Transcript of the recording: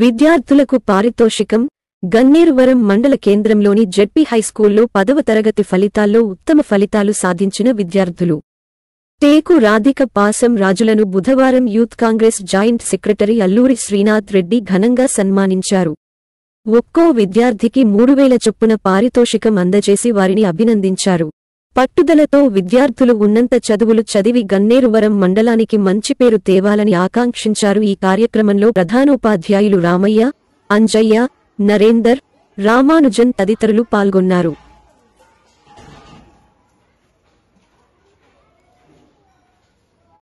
విద్యార్థులకు పారితోషికం గన్నేరువరం మండల కేంద్రంలోని జెడ్పీ హైస్కూల్లో పదవ తరగతి ఫలితాల్లో ఉత్తమ ఫలితాలు సాధించిన విద్యార్థులు టేకు రాధిక పాసం రాజులను బుధవారం youth congress joint secretary Alluri Srinath Reddy ఘనంగా సన్మానించారు ఒక్కో విద్యార్థికి మూడువేల చొప్పున పారితోషికం అందజేసి వారిని అభినందించారు పట్టుదలతో విద్యార్థులు ఉన్నంత చదువులు చదివి గన్నేరువరం మండలానికి మంచి పేరు తేవాలని ఆకాంక్షించారు ఈ కార్యక్రమంలో ప్రధానోపాధ్యాయులు రామయ్య అంజయ్య నరేందర్ రామానుజన్ తదితరులు పాల్గొన్నారు